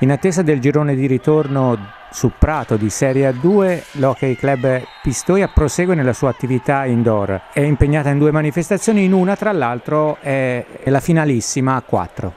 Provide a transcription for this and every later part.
In attesa del girone di ritorno su Prato di Serie A2, l'Hockey Club Pistoia prosegue nella sua attività indoor. È impegnata in due manifestazioni, in una tra l'altro è la finalissima a 4.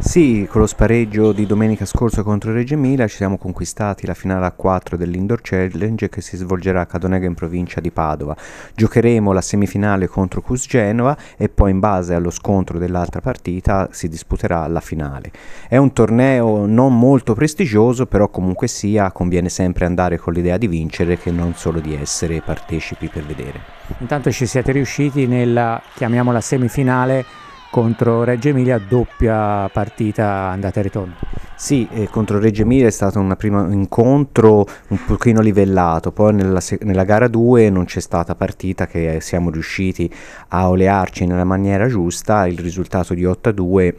Sì, con lo spareggio di domenica scorsa contro Reggio Emilia ci siamo conquistati la finale a 4 dell'Indoor Challenge che si svolgerà a Cadonega in provincia di Padova. Giocheremo la semifinale contro Cus Genova e poi in base allo scontro dell'altra partita si disputerà la finale. È un torneo non molto prestigioso, però comunque sia conviene sempre andare con l'idea di vincere che non solo di essere partecipi per vedere. Intanto ci siete riusciti nella, chiamiamola semifinale contro Reggio Emilia, doppia partita andata e ritorno. Sì, eh, contro Reggio Emilia è stato un primo incontro un pochino livellato, poi nella, nella gara 2 non c'è stata partita che eh, siamo riusciti a olearci nella maniera giusta, il risultato di 8-2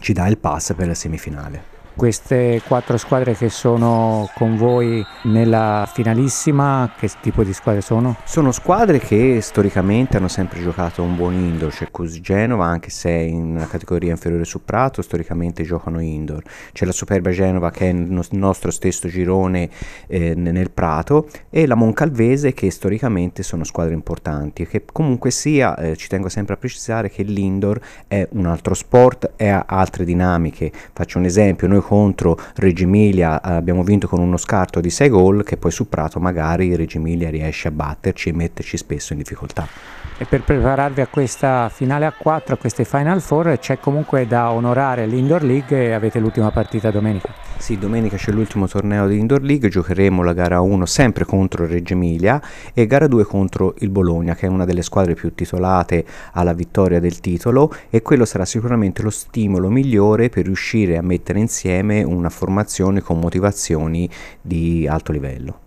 ci dà il pass per la semifinale. Queste quattro squadre che sono con voi nella finalissima, che tipo di squadre sono? Sono squadre che storicamente hanno sempre giocato un buon indoor, c'è così Genova anche se è in categoria inferiore su Prato, storicamente giocano indoor, c'è la Superba Genova che è il nostro stesso girone eh, nel Prato e la Moncalvese che storicamente sono squadre importanti, che comunque sia, eh, ci tengo sempre a precisare che l'indoor è un altro sport e ha altre dinamiche, faccio un esempio, noi contro Reggio Emilia eh, abbiamo vinto con uno scarto di 6 gol che poi su Prato magari Reggio Emilia riesce a batterci e metterci spesso in difficoltà. E per prepararvi a questa finale a 4, a queste Final Four, c'è comunque da onorare l'Indoor League e avete l'ultima partita domenica. Sì, domenica c'è l'ultimo torneo di Indoor League, giocheremo la gara 1 sempre contro Reggio Emilia e gara 2 contro il Bologna, che è una delle squadre più titolate alla vittoria del titolo e quello sarà sicuramente lo stimolo migliore per riuscire a mettere insieme una formazione con motivazioni di alto livello.